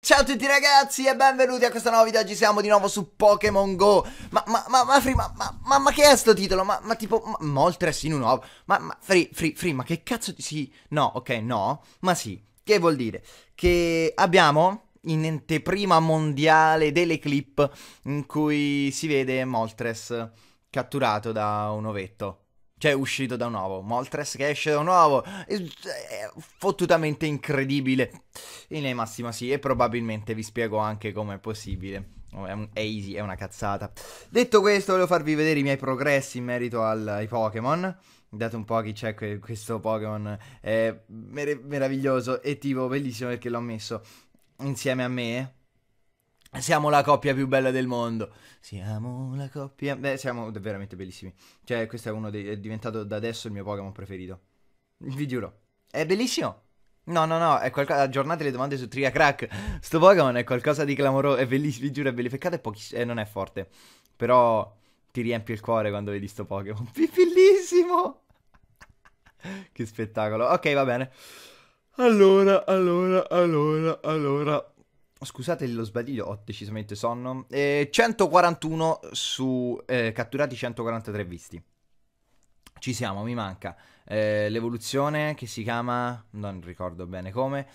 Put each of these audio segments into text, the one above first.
Ciao a tutti ragazzi e benvenuti a questo nuovo video, oggi siamo di nuovo su Pokémon GO Ma, ma, ma, ma, Free, ma, ma, ma, che è sto titolo? Ma, ma tipo, ma, Moltres in un uovo Ma, ma, Free, Free, Free, ma che cazzo di... sì, no, ok, no, ma sì Che vuol dire? Che abbiamo in anteprima mondiale delle clip in cui si vede Moltres catturato da un ovetto cioè, è uscito da un uovo. Moltres che esce da un uovo. È, è fottutamente incredibile. In linea massima, sì. E probabilmente vi spiego anche come è possibile. Oh, è, un, è, easy, è una cazzata. Detto questo, volevo farvi vedere i miei progressi in merito al, ai Pokémon. Date un po' chi c'è que, questo Pokémon. È mer- meraviglioso e tipo bellissimo perché l'ho messo insieme a me siamo la coppia più bella del mondo. Siamo la coppia. Beh, siamo veramente bellissimi. Cioè, questo è uno dei. È diventato da adesso il mio Pokémon preferito. Vi giuro. È bellissimo. No, no, no, è qualcosa. Aggiornate le domande su Triacrack. Crack. Sto Pokémon è qualcosa di clamoroso. È bellissimo, vi giuro, è bellificato è pochi... eh, non è forte. Però ti riempie il cuore quando vedi sto Pokémon. Bellissimo! che spettacolo. Ok, va bene. Allora, allora, allora, allora. Scusate lo sbadiglio, ho decisamente sonno. Eh, 141 su eh, catturati, 143 visti. Ci siamo, mi manca. Eh, l'evoluzione che si chiama, non ricordo bene come,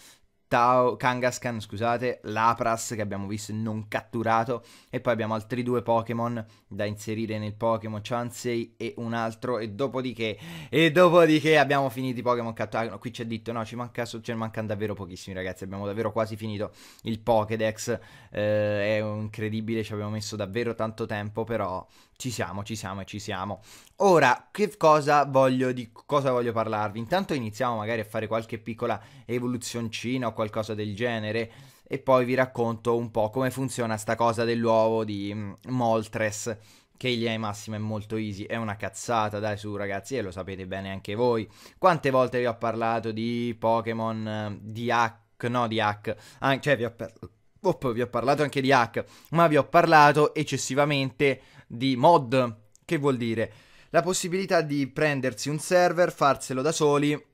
Tao, Kangaskhan, scusate, Lapras che abbiamo visto non catturato e poi abbiamo altri due Pokémon da inserire nel Pokémon Chansey e un altro e dopodiché, e dopodiché abbiamo finito i Pokémon catturati. Ah, no, qui c'è detto no, ci manca, ce mancano davvero pochissimi ragazzi, abbiamo davvero quasi finito il Pokédex, eh, è incredibile, ci abbiamo messo davvero tanto tempo però ci siamo, ci siamo e ci siamo. Ora, che cosa voglio, di cosa voglio parlarvi? Intanto iniziamo magari a fare qualche piccola evoluzioncina o qualcosa del genere e poi vi racconto un po' come funziona sta cosa dell'uovo di mm, Moltres che in linea massima è molto easy, è una cazzata, dai su ragazzi, e lo sapete bene anche voi. Quante volte vi ho parlato di Pokémon, di hack, no di hack, An- cioè vi ho, par- op, vi ho parlato anche di hack, ma vi ho parlato eccessivamente di mod. Che vuol dire? La possibilità di prendersi un server, farselo da soli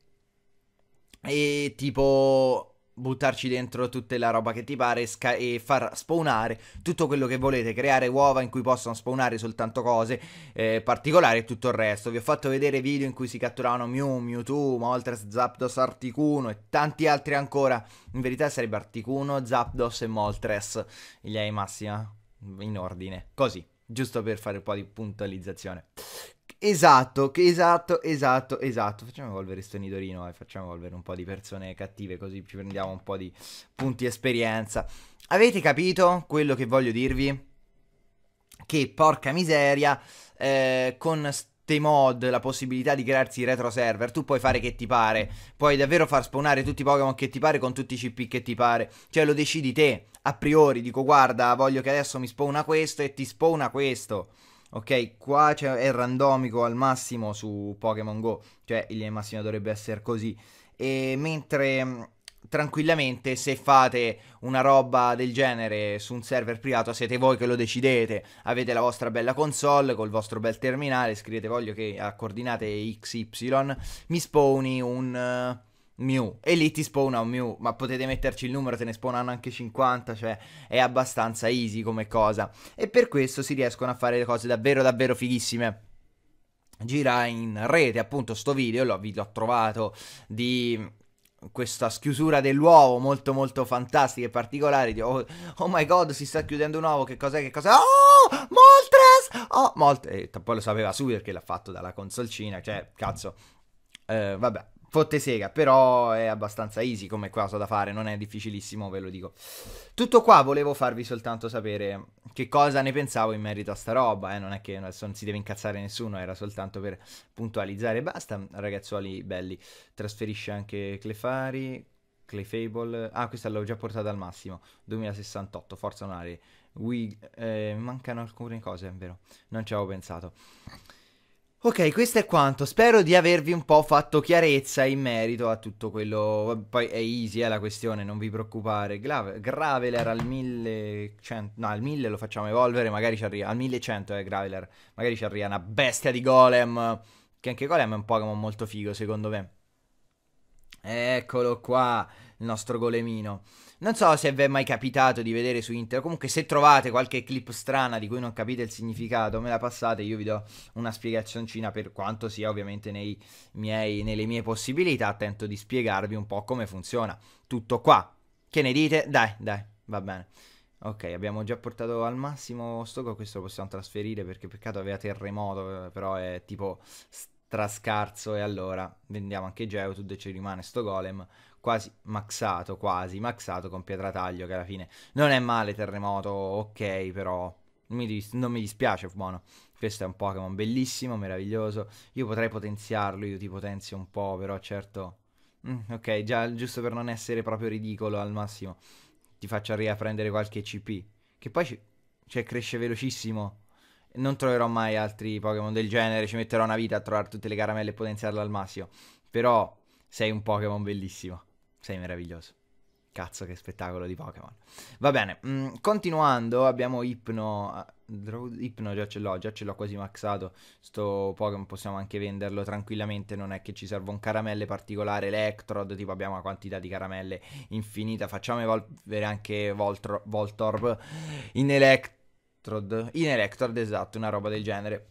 e tipo buttarci dentro tutta la roba che ti pare sca- e far spawnare tutto quello che volete, creare uova in cui possono spawnare soltanto cose eh, particolari e tutto il resto. Vi ho fatto vedere video in cui si catturavano Mew, Mewtwo, Moltres, Zapdos, Articuno e tanti altri ancora. In verità sarebbe Articuno, Zapdos e Moltres, gli hai massima in ordine, così giusto per fare un po' di puntualizzazione. Esatto, esatto, esatto, esatto. Facciamo evolvere sto nidorino e eh, facciamo evolvere un po' di persone cattive così ci prendiamo un po' di punti esperienza. Avete capito quello che voglio dirvi? Che porca miseria, eh, con st- dei mod, la possibilità di crearsi i retro server, tu puoi fare che ti pare, puoi davvero far spawnare tutti i Pokémon che ti pare con tutti i CP che ti pare, cioè lo decidi te, a priori, dico guarda, voglio che adesso mi spawna questo e ti spawna questo. Ok, qua è randomico al massimo su Pokémon Go, cioè il massimo dovrebbe essere così. E mentre tranquillamente se fate una roba del genere su un server privato siete voi che lo decidete avete la vostra bella console col vostro bel terminale scrivete voglio che a coordinate xy mi spawni un uh, Mew e lì ti spawna un Mew ma potete metterci il numero te ne spawnano anche 50 cioè è abbastanza easy come cosa e per questo si riescono a fare le cose davvero davvero fighissime gira in rete appunto sto video l'ho, l'ho trovato di questa schiusura dell'uovo molto molto fantastica e particolare. Di, oh, oh, my god, si sta chiudendo un uovo, che cos'è, che cos'è? Oh, Moltres! Oh, Moltres! E poi lo sapeva subito perché l'ha fatto dalla consolcina, cioè, cazzo. Eh, vabbè, Fotte sega, però è abbastanza easy come cosa da fare, non è difficilissimo, ve lo dico. Tutto qua, volevo farvi soltanto sapere che cosa ne pensavo in merito a sta roba, eh? non è che adesso non si deve incazzare nessuno, era soltanto per puntualizzare e basta. Ragazzuoli belli, trasferisce anche Clefari, Clefable, ah questa l'ho già portata al massimo, 2068, forza unare, We... eh, mancano alcune cose, è vero, non ci avevo pensato. Ok, questo è quanto. Spero di avervi un po' fatto chiarezza in merito a tutto quello. Poi è easy eh, la questione, non vi preoccupate. Grave, Graveler al 1100. No, al 1000 lo facciamo evolvere, magari ci arriva. Al 1100 è eh, Graveler. Magari ci arriva una bestia di Golem. Che anche Golem è un Pokémon molto figo, secondo me. Eccolo qua, il nostro golemino. Non so se vi è mai capitato di vedere su internet, comunque se trovate qualche clip strana di cui non capite il significato, me la passate, io vi do una spiegazioncina per quanto sia ovviamente miei, nelle mie possibilità, tento di spiegarvi un po' come funziona tutto qua. Che ne dite? Dai, dai, va bene. Ok, abbiamo già portato al massimo sto questo lo possiamo trasferire perché peccato aveva terremoto, eh, però è tipo tra scarso e allora vendiamo anche Geotud e ci rimane sto golem quasi maxato, quasi maxato con pietrataglio che alla fine non è male terremoto, ok però mi dis- non mi dispiace buono questo è un Pokémon bellissimo, meraviglioso io potrei potenziarlo, io ti potenzio un po' però certo mm, ok già giusto per non essere proprio ridicolo al massimo ti faccio riprendere qualche CP che poi c- cioè, cresce velocissimo non troverò mai altri Pokémon del genere, ci metterò una vita a trovare tutte le caramelle e potenziarle al massimo. Però sei un Pokémon bellissimo, sei meraviglioso. Cazzo che spettacolo di Pokémon. Va bene, mh, mm, continuando abbiamo Ipno. Eh, Ipno già ce l'ho, già ce l'ho quasi maxato. Sto Pokémon possiamo anche venderlo tranquillamente. Non è che ci serve un caramelle particolare. Electrode, tipo abbiamo una quantità di caramelle infinita. Facciamo evolvere anche Voltor- Voltorb in Electrode Electrod. In Electrode, esatto, una roba del genere.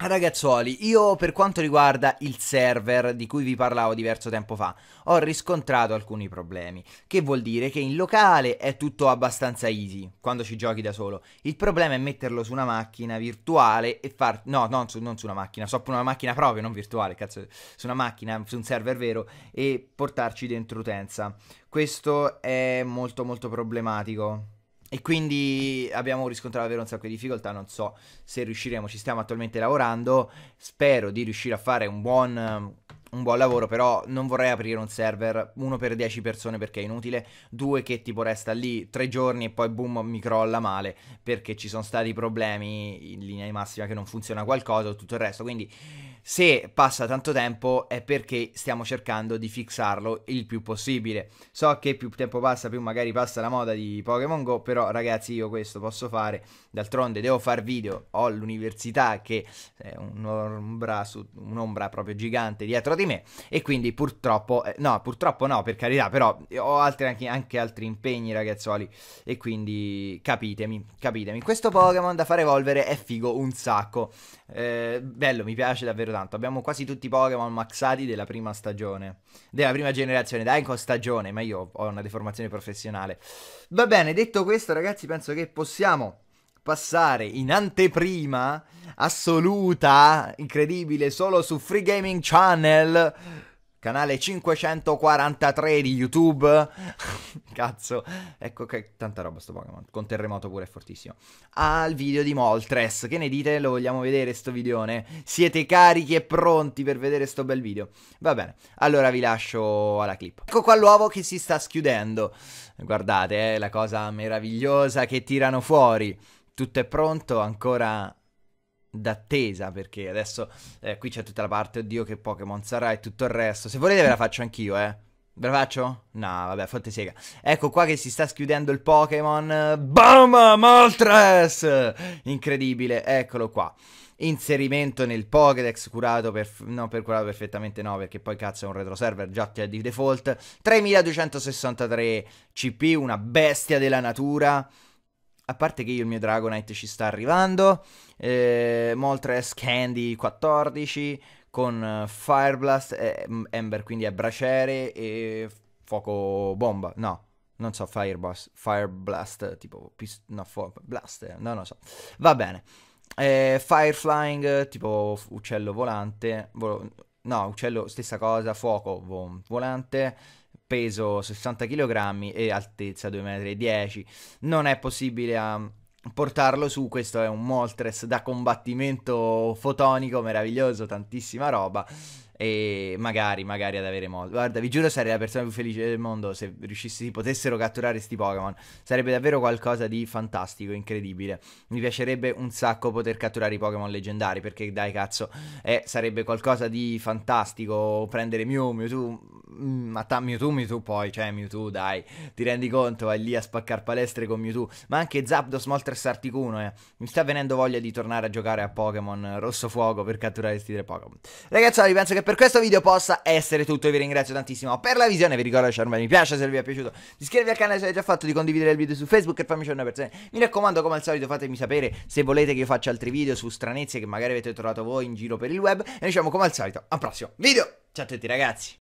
Ragazzuoli, io per quanto riguarda il server di cui vi parlavo diverso tempo fa, ho riscontrato alcuni problemi, che vuol dire che in locale è tutto abbastanza easy quando ci giochi da solo. Il problema è metterlo su una macchina virtuale e far no, non su, non su una macchina, so una macchina proprio, non virtuale, cazzo, su una macchina, su un server vero e portarci dentro utenza. Questo è molto molto problematico. E quindi abbiamo riscontrato davvero un sacco di difficoltà, non so se riusciremo, ci stiamo attualmente lavorando, spero di riuscire a fare un buon un buon lavoro, però non vorrei aprire un server, uno per 10 persone perché è inutile, due che tipo resta lì tre giorni e poi boom mi crolla male perché ci sono stati problemi in linea di massima che non funziona qualcosa o tutto il resto, quindi se passa tanto tempo è perché stiamo cercando di fixarlo il più possibile. So che più tempo passa, più magari passa la moda di Pokémon Go, però ragazzi io questo posso fare, d'altronde devo far video, ho l'università che è un'ombra, su, un'ombra proprio gigante dietro di me e quindi purtroppo, eh, no, purtroppo no, per carità, però ho altri, anche, anche, altri impegni ragazzuoli e quindi capitemi, capitemi. Questo Pokémon da far evolvere è figo un sacco, eh, bello, mi piace davvero tanto, abbiamo quasi tutti i Pokémon maxati della prima stagione, della prima generazione, dai con stagione, ma io ho una deformazione professionale. Va bene, detto questo ragazzi penso che possiamo passare in anteprima assoluta, incredibile, solo su Free Gaming Channel, canale 543 di YouTube. Cazzo, ecco che tanta roba sto Pokémon, con terremoto pure è fortissimo. Al video di Moltres, che ne dite? Lo vogliamo vedere sto videone? Siete carichi e pronti per vedere sto bel video? Va bene, allora vi lascio alla clip. Ecco qua l'uovo che si sta schiudendo. Guardate, eh, la cosa meravigliosa che tirano fuori tutto è pronto, ancora d'attesa perché adesso eh, qui c'è tutta la parte oddio che Pokémon sarà e tutto il resto se volete ve la faccio anch'io eh ve la faccio? no vabbè fotte sega ecco qua che si sta schiudendo il Pokémon BAM Moltres incredibile eccolo qua inserimento nel Pokédex curato per no per curato perfettamente no perché poi cazzo è un retro server già di default 3263 CP una bestia della natura a parte che io il mio Dragonite ci sta arrivando, eh, Moltres Candy 14 con Fireblast, eh, eh Ember quindi è braciere e fuoco bomba, no, non so, Fireblast, Fireblast tipo, pis- no, fo- blast, eh, no, so, va bene. Eh, Fireflying, tipo uccello volante, vol- no, uccello stessa cosa, fuoco vo- volante peso 60 kg e altezza 2,10 m. Non è possibile a ehm, portarlo su, questo è un Moltres da combattimento fotonico meraviglioso, tantissima roba e magari, magari ad avere mod. Guarda, vi giuro sarei la persona più felice del mondo se riuscissi, potessero catturare questi Pokémon. Sarebbe davvero qualcosa di fantastico, incredibile. Mi piacerebbe un sacco poter catturare i Pokémon leggendari, perché dai cazzo, eh, sarebbe qualcosa di fantastico prendere Mew, Mewtwo, Mm, ma ta Mewtwo, Mewtwo poi, cioè Mewtwo dai, ti rendi conto, vai lì a spaccare palestre con Mewtwo, ma anche Zapdos, Moltres, Articuno, eh. mi sta venendo voglia di tornare a giocare a Pokémon eh, Rosso Fuoco per catturare questi tre Pokémon. Ragazzi, penso che per questo video possa essere tutto, vi ringrazio tantissimo per la visione, vi ricordo di lasciare un bel mi piace se vi è piaciuto, di iscrivervi al canale se l'avete già fatto, di condividere il video su Facebook e fammi farmi una persona, mi raccomando come al solito fatemi sapere se volete che io faccia altri video su stranezze che magari avete trovato voi in giro per il web, e noi siamo come al solito, al prossimo video, ciao a tutti ragazzi!